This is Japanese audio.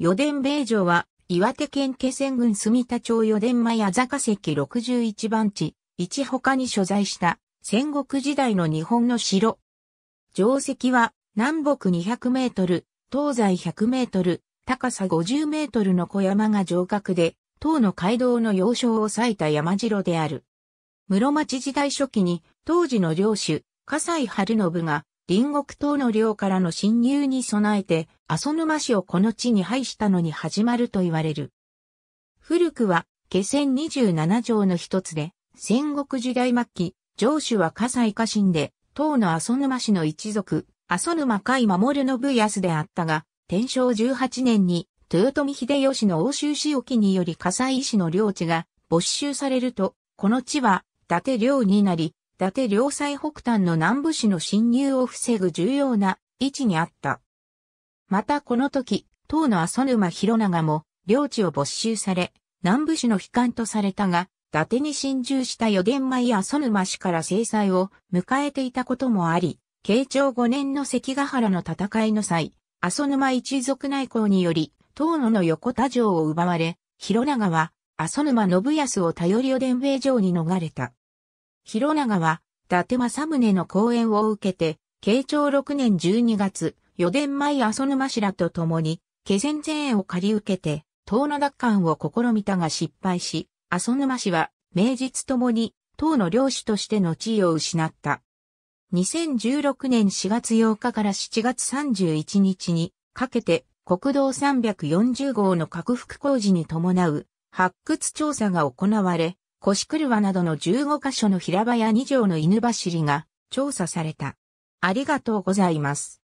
四殿米城は、岩手県気仙郡住田町四殿前あ坂石61番地、一他に所在した戦国時代の日本の城。城石は南北200メートル、東西100メートル、高さ50メートルの小山が城郭で、唐の街道の要衝を抑いた山城である。室町時代初期に当時の領主、笠井春信が隣国等の領からの侵入に備えて、阿蘇沼市をこの地に配したのに始まると言われる。古くは、下二十七条の一つで、戦国時代末期、城主は火災家臣で、唐の阿蘇沼市の一族、阿蘇沼海守の部安であったが、天正十八年に、豊臣秀吉の欧州市沖により火災市の領地が没収されると、この地は、伊達領になり、伊達両西北端の南部市の侵入を防ぐ重要な位置にあった。またこの時、当の蘇沼広長も領地を没収され、南部市の悲観とされたが、伊達に侵入した予言米蘇沼氏から制裁を迎えていたこともあり、慶長5年の関ヶ原の戦いの際、蘇沼一族内向により、東野の横田城を奪われ、広長は、蘇沼信康を頼り予伝米城に逃れた。広長は、伊達政宗の講演を受けて、慶長6年12月、四伝前阿蘇沼氏らと共に、気仙前縁を借り受けて、東の奪還を試みたが失敗し、阿蘇沼氏は、名実ともに、東の領主としての地位を失った。2016年4月8日から7月31日にかけて国道340号の拡幅工事に伴う発掘調査が行われ、腰車などの15カ所の平場や2畳の犬走りが調査された。ありがとうございます。